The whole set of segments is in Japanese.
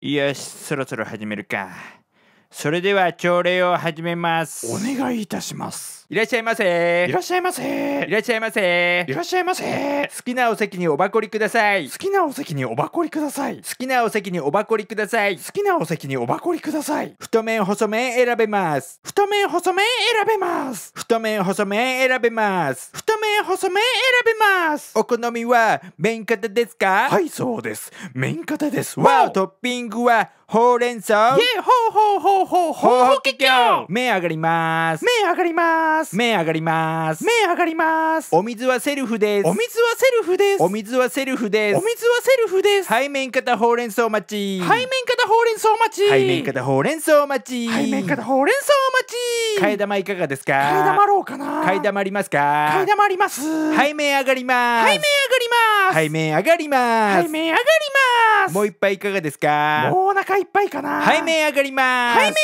よし、そろそろ始めるか。それでは朝礼を始めます。お願いいたします。いらっしゃいませ。いらっしゃいませ。いらっしゃいませ。いらっしゃいませ。好きなお席におばこりください。好きなお席におばこりください。好きなお席におばこりください。好きなお席におばこりください。太麺細麺選べます。太麺細麺選べます。太麺細麺選べます。太麺細麺選べますお好みは麺型ですかはいそうです麺型ですわトッピングはほうれん草イエほうほうほうほうほうほうきょう麺上がります麺上がります麺上がります麺上がりますお水はセルフですお水はセルフですお水はセルフですお水はセルフです背面型ほうれん草待ち背面型ほうれん草待ち背面型ほうれん草待ち背面型ほうれん草待ち替え玉いかがですか替え玉ろうかな替え玉ありますか替え玉ありますます背面上がります背面背面上がります背面上がりますもう一杯いかがですかもうお腹いっぱいかな背面上がります背面上がり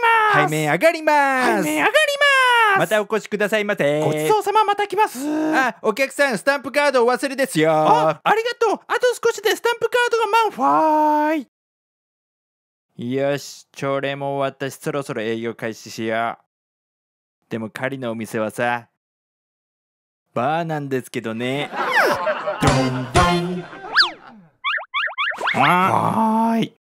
ます背面上がります背面上がりますまたお越しくださいませごちそうさままた来ますあ、お客さんスタンプカードお忘れですよあ、ありがとうあと少しでスタンプカードが満ファイよし、朝礼も終わったしそろそろ営業開始しようでも狩りのお店はさバーなんですけどね。どんどん。はーい。